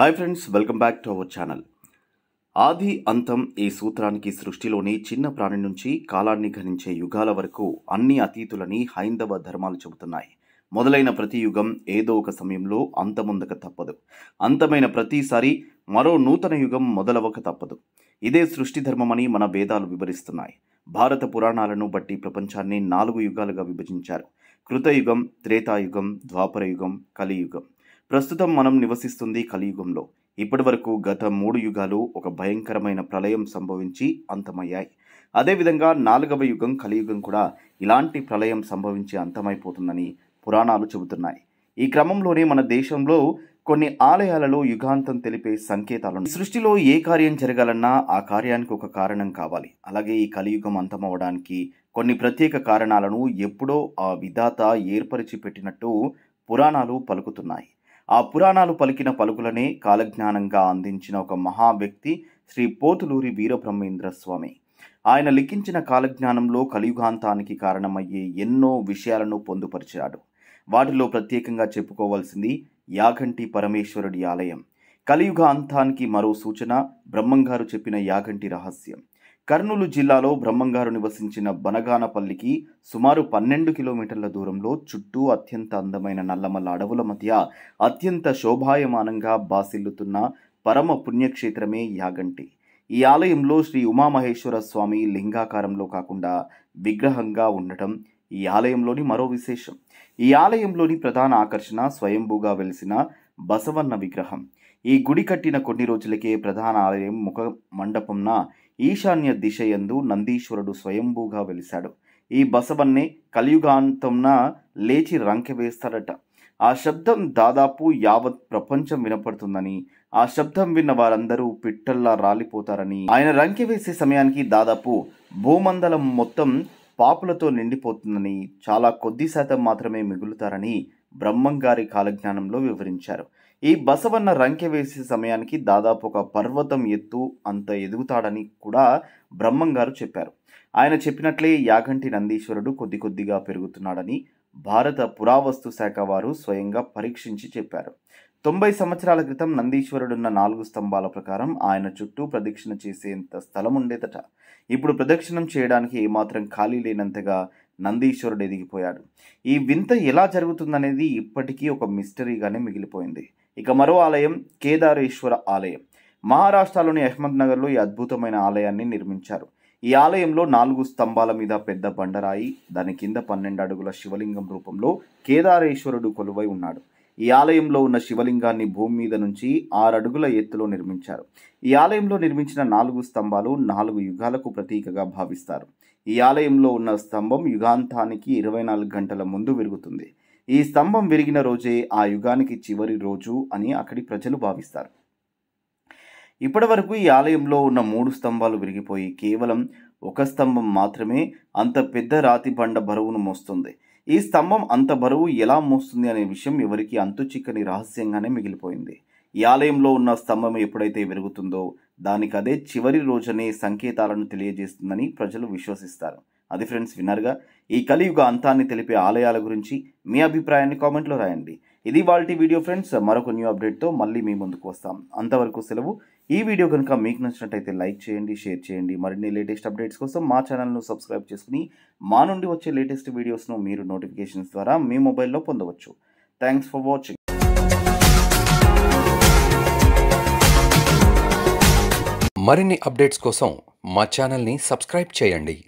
hi friends welcome back to our channel ఆది అంతం ఈ సూత్రానికి సృష్టిలోని చిన్న ప్రాణి నుంచి కాలాన్ని గణించే యుగాల వరకు అన్ని అతీతులని హైందవ ధర్మాలు చెబుతున్నాయి మొదలైన ప్రతి యుగం ఏదో ఒక సమయంలో అంతముందక తప్పదు అంతమైన ప్రతిసారి మరో నూతన యుగం మొదలవక తప్పదు ఇదే సృష్టి ధర్మమని మన వేదాలు వివరిస్తున్నాయి భారత పురాణాలను బట్టి ప్రపంచాన్ని నాలుగు యుగాలుగా విభజించారు కృతయుగం త్రేతాయుగం ద్వాపరయుగం కలియుగం ప్రస్తుతం మనం నివసిస్తుంది కలియుగంలో ఇప్పటి వరకు గత మూడు యుగాలు ఒక భయంకరమైన ప్రళయం సంభవించి అంతమయ్యాయి అదేవిధంగా నాలుగవ యుగం కలియుగం కూడా ఇలాంటి ప్రళయం సంభవించి అంతమైపోతుందని పురాణాలు చెబుతున్నాయి ఈ క్రమంలోనే మన దేశంలో కొన్ని ఆలయాలలో యుగాంతం తెలిపే సంకేతాలను సృష్టిలో ఏ కార్యం జరగాలన్నా ఆ కార్యానికి ఒక కారణం కావాలి అలాగే ఈ కలియుగం అంతమవడానికి కొన్ని ప్రత్యేక కారణాలను ఎప్పుడో ఆ విధాత ఏర్పరిచి పెట్టినట్టు పురాణాలు పలుకుతున్నాయి ఆ పురాణాలు పలికిన పలుకులనే కాలజ్ఞానంగా అందించిన ఒక మహా వ్యక్తి శ్రీ పోతులూరి వీరబ్రహ్మేంద్ర స్వామి ఆయన లిఖించిన కాలజ్ఞానంలో కలియుగాంతానికి కారణమయ్యే ఎన్నో విషయాలను పొందుపరిచాడు వాటిలో ప్రత్యేకంగా చెప్పుకోవాల్సింది యాగంటి పరమేశ్వరుడి ఆలయం కలియుగ అంతానికి మరో సూచన బ్రహ్మంగారు చెప్పిన యాగంటి రహస్యం కర్నూలు జిల్లాలో బ్రహ్మంగారు నివసించిన బనగానపల్లికి సుమారు పన్నెండు కిలోమీటర్ల దూరంలో చుట్టూ అత్యంత అందమైన నల్లమల్ల అడవుల మధ్య అత్యంత శోభాయమానంగా బాసిల్లుతున్న పరమ పుణ్యక్షేత్రమే యాగంటి ఈ ఆలయంలో శ్రీ ఉమామహేశ్వర స్వామి లింగాకారంలో కాకుండా విగ్రహంగా ఉండటం ఈ ఆలయంలోని మరో విశేషం ఈ ఆలయంలోని ప్రధాన ఆకర్షణ స్వయంభూగా వెలిసిన బసవన్న విగ్రహం ఈ గుడి కట్టిన కొన్ని రోజులకే ప్రధాన ఆలయం ముఖ మండపంన ఈశాన్య దిశయందు నందీశ్వరుడు స్వయంభూగా వెలిశాడు ఈ బసవన్నే కలియుగాంతంన లేచి రంకె వేస్తాడట ఆ శబ్దం దాదాపు యావత్ ప్రపంచం వినపడుతుందని ఆ శబ్దం విన్న వారందరూ పిట్టల్లా రాలిపోతారని ఆయన రంకె వేసే సమయానికి దాదాపు భూమండలం మొత్తం పాపులతో నిండిపోతుందని చాలా కొద్ది శాతం మాత్రమే మిగులుతారని బ్రహ్మంగారి కాలజ్ఞానంలో వివరించారు ఈ బసవన్న రంకె వేసే సమయానికి దాదాపు ఒక పర్వతం ఎత్తు అంత ఎదుగుతాడని కూడా బ్రహ్మం గారు చెప్పారు ఆయన చెప్పినట్లే యాగంటి నందీశ్వరుడు కొద్ది కొద్దిగా పెరుగుతున్నాడని భారత పురావస్తు శాఖ వారు స్వయంగా పరీక్షించి చెప్పారు తొంభై సంవత్సరాల క్రితం నందీశ్వరుడున్న నాలుగు స్తంభాల ప్రకారం ఆయన చుట్టూ ప్రదక్షిణ చేసేంత స్థలం ఉండేదట ఇప్పుడు ప్రదక్షిణం చేయడానికి ఏమాత్రం ఖాళీ లేనంతగా నందీశ్వరుడు ఎదిగిపోయాడు ఈ వింత ఎలా జరుగుతుందనేది ఇప్పటికీ ఒక మిస్టరీగానే మిగిలిపోయింది ఇక మరో ఆలయం కేదారేశ్వర ఆలయం మహారాష్ట్రలోని అహ్మద్ నగర్లో ఈ అద్భుతమైన ఆలయాన్ని నిర్మించారు ఈ ఆలయంలో నాలుగు స్తంభాల మీద పెద్ద బండరాయి దాని కింద పన్నెండు అడుగుల శివలింగం రూపంలో కేదారేశ్వరుడు కొలువై ఉన్నాడు ఈ ఆలయంలో ఉన్న శివలింగాన్ని భూమి మీద నుంచి ఆరు అడుగుల ఎత్తులో నిర్మించారు ఈ ఆలయంలో నిర్మించిన నాలుగు స్తంభాలు నాలుగు యుగాలకు ప్రతీకగా భావిస్తారు ఈ ఆలయంలో ఉన్న స్తంభం యుగాంతానికి ఇరవై నాలుగు గంటల ముందు విరుగుతుంది ఈ స్తంభం విరిగిన రోజే ఆ యుగానికి చివరి రోజు అని అక్కడి ప్రజలు భావిస్తారు ఇప్పటి వరకు ఈ ఆలయంలో ఉన్న మూడు స్తంభాలు విరిగిపోయి కేవలం ఒక స్తంభం మాత్రమే అంత పెద్ద రాతి బండ బరువును మోస్తుంది ఈ స్తంభం అంత బరువు ఎలా మోస్తుంది అనే విషయం ఎవరికి అంతు చిక్కని రహస్యంగానే మిగిలిపోయింది ఈ ఆలయంలో ఉన్న స్తంభం ఎప్పుడైతే విరుగుతుందో దానికి అదే చివరి రోజనే సంకేతాలను తెలియజేస్తుందని ప్రజలు విశ్వసిస్తారు అది ఫ్రెండ్స్ విన్నారుగా ఈ కలియుగ అంతాన్ని తెలిపే ఆలయాల గురించి మీ అభిప్రాయాన్ని కామెంట్లో రాయండి ఇది వాళ్ళ వీడియో ఫ్రెండ్స్ మరొక న్యూ అప్డేట్తో మళ్ళీ మీ ముందుకు వస్తాం అంతవరకు సెలవు ఈ వీడియో కనుక మీకు నచ్చినట్టయితే లైక్ చేయండి షేర్ చేయండి మరిన్ని లేటెస్ట్ అప్డేట్స్ కోసం మా ఛానల్ను సబ్స్క్రైబ్ చేసుకుని మా నుండి వచ్చే లేటెస్ట్ వీడియోస్ను మీరు నోటిఫికేషన్స్ ద్వారా మీ మొబైల్లో పొందవచ్చు థ్యాంక్స్ ఫర్ వాచింగ్ మరిన్ని అప్డేట్స్ కోసం మా సబ్స్క్రైబ్ చేయండి